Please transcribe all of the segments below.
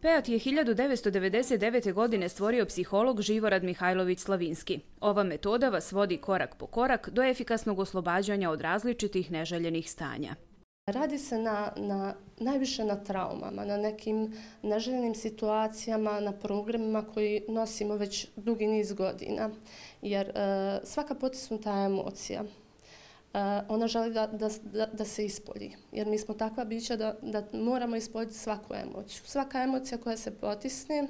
Peat je 1999. godine stvorio psiholog Živorad Mihajlović Slavinski. Ova metoda vas vodi korak po korak do efikasnog oslobađanja od različitih neželjenih stanja. Radi se na, na, najviše na traumama, na nekim neželjenim situacijama, na programima koji nosimo već dugi niz godina. Jer e, svaka potisnuta emocija E, ona želi da, da, da se ispolji. Jer mi smo takva bića da, da moramo ispoljiti svaku emociju. Svaka emocija koja se potisne,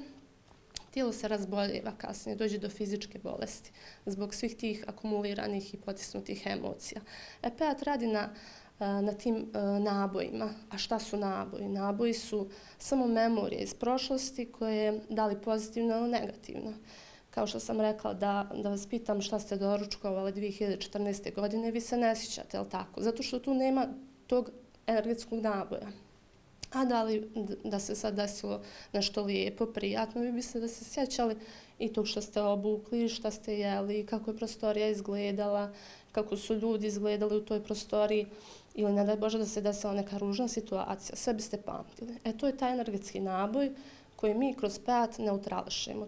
tijelo se razboljeva kasnije, dođe do fizičke bolesti zbog svih tih akumuliranih i potisnutih emocija. EPAT radi na, e, na tim e, nabojima. A šta su naboji? Naboji su samo memorije iz prošlosti koje je da li pozitivno ili negativno kao što sam rekla, da, da vas pitam šta ste doručkovali 2014. godine, vi se ne sjećate, jel tako? Zato što tu nema tog energetskog naboja. A da li da se sad desilo nešto lijepo, prijatno, vi biste da se sjećali i tog što ste obukli, šta ste jeli, kako je prostorija izgledala, kako su ljudi izgledali u toj prostoriji ili ne daj Bože da se desila neka ružna situacija, sve biste pamtili. E to je taj energetski naboj koji mi kroz pet neutrališemo.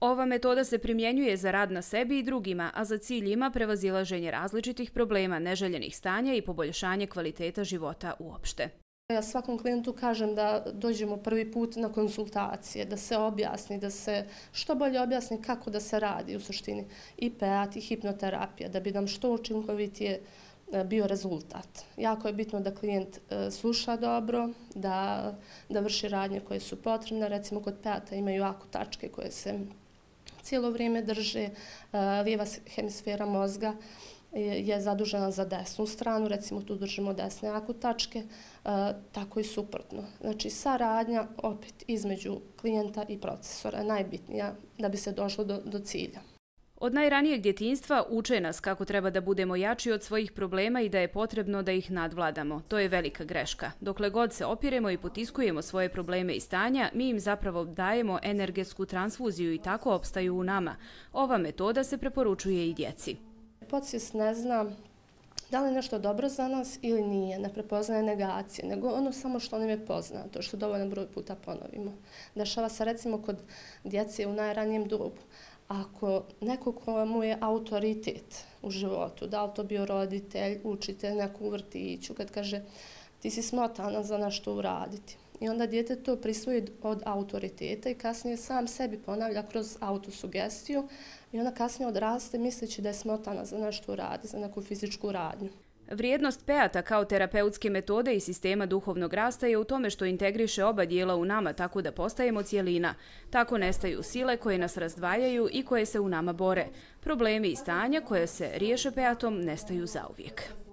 Ova metoda se primjenjuje za rad na sebi i drugima, a za cilj ima prevazilaženje različitih problema, neželjenih stanja i poboljšanje kvaliteta života uopšte. Ja svakom klijentu kažem da dođemo prvi put na konsultacije, da se objasni, da se što bolje objasni kako da se radi u suštini i peat i hipnoterapija, da bi nam što učinkovitije e, bio rezultat. Jako je bitno da klient e, sluša dobro, da vrši radnje koje su potrebne. Recimo kod peata imaju jako tačke koje se cijelo vrijeme drže, lijeva hemisfera mozga je zadužena za desnu stranu, recimo tu držimo desne akutačke, e, tako i suprotno. Znači, saradnja opet između klijenta i procesora je najbitnija da bi se došlo do, do cilja. Od najranijeg djetinstva uče nas kako treba da budemo jači od svojih problema i da je potrebno da ih nadvladamo. To je velika greška. Dokle god se opiremo i potiskujemo svoje probleme i stanja, mi im zapravo dajemo energetsku transfuziju i tako opstaju u nama. Ova metoda se preporučuje i djeci. Podsvijest ne zna da li je nešto dobro za nas ili nije, ne prepoznaje negacije, nego ono samo što nam je poznato, što dovoljno broj puta ponovimo. Dešava se recimo kod djece u najranijem dobu, ako neko komu je autoritet u životu, da li to bio roditelj, učitelj, neku u vrtiću, kad kaže ti si smotana za nešto uraditi. I onda djete to prisvoji od autoriteta i kasnije sam sebi ponavlja kroz autosugestiju i ona kasnije odraste misleći da je smotana za nešto uraditi, za neku fizičku radnju. Vrijednost peata kao terapeutske metode i sistema duhovnog rasta je u tome što integriše oba dijela u nama tako da postajemo cijelina. Tako nestaju sile koje nas razdvajaju i koje se u nama bore. Problemi i stanja koje se riješe peatom nestaju zauvijek.